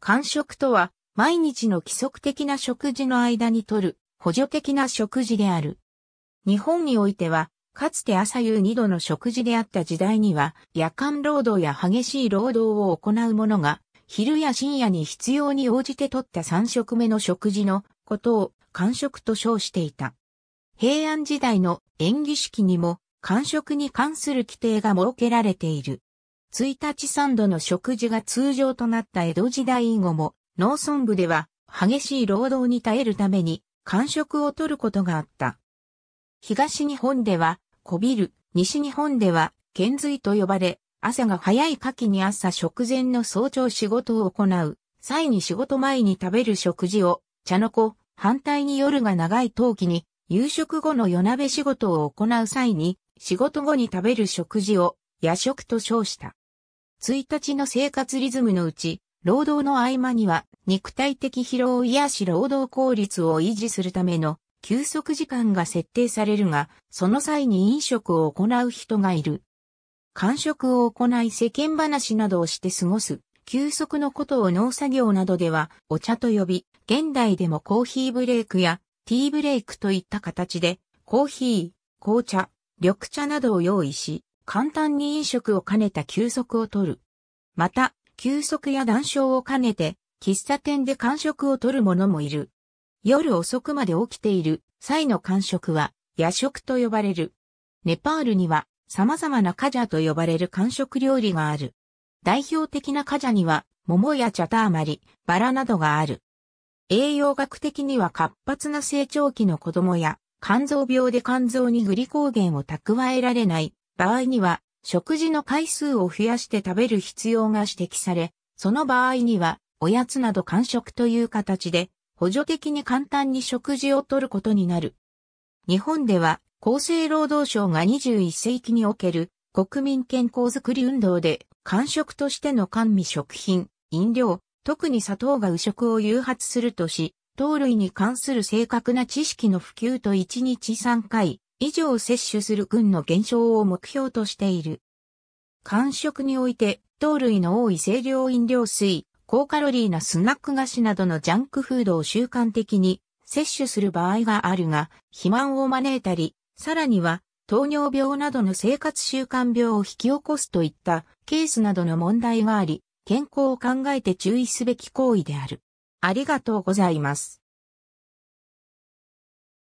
間食とは、毎日の規則的な食事の間にとる補助的な食事である。日本においては、かつて朝夕二度の食事であった時代には、夜間労働や激しい労働を行う者が、昼や深夜に必要に応じて取った三食目の食事のことを間食と称していた。平安時代の演技式にも、間食に関する規定が設けられている。1日3度の食事が通常となった江戸時代以後も、農村部では激しい労働に耐えるために、間食をとることがあった。東日本では、こびる、西日本では、遣隋と呼ばれ、朝が早い夏季に朝食前の早朝仕事を行う、際に仕事前に食べる食事を、茶の子、反対に夜が長い冬季に、夕食後の夜鍋仕事を行う際に、仕事後に食べる食事を、夜食と称した。1日の生活リズムのうち、労働の合間には、肉体的疲労を癒し労働効率を維持するための休息時間が設定されるが、その際に飲食を行う人がいる。間食を行い世間話などをして過ごす。休息のことを農作業などではお茶と呼び、現代でもコーヒーブレイクやティーブレイクといった形で、コーヒー、紅茶、緑茶などを用意し、簡単に飲食を兼ねた休息を取る。また、休息や談笑を兼ねて、喫茶店で間食を取る者もいる。夜遅くまで起きている際の間食は夜食と呼ばれる。ネパールには様々なカジャと呼ばれる間食料理がある。代表的なカジャには桃やチャターマリ、バラなどがある。栄養学的には活発な成長期の子供や肝臓病で肝臓にグリコーゲンを蓄えられない場合には、食事の回数を増やして食べる必要が指摘され、その場合には、おやつなど間食という形で、補助的に簡単に食事をとることになる。日本では、厚生労働省が21世紀における国民健康づくり運動で、間食としての甘味食品、飲料、特に砂糖が右食を誘発するとし、糖類に関する正確な知識の普及と1日3回、以上摂取する群の減少を目標としている。間食において、糖類の多い清涼飲料水、高カロリーなスナック菓子などのジャンクフードを習慣的に摂取する場合があるが、肥満を招いたり、さらには糖尿病などの生活習慣病を引き起こすといったケースなどの問題があり、健康を考えて注意すべき行為である。ありがとうございます。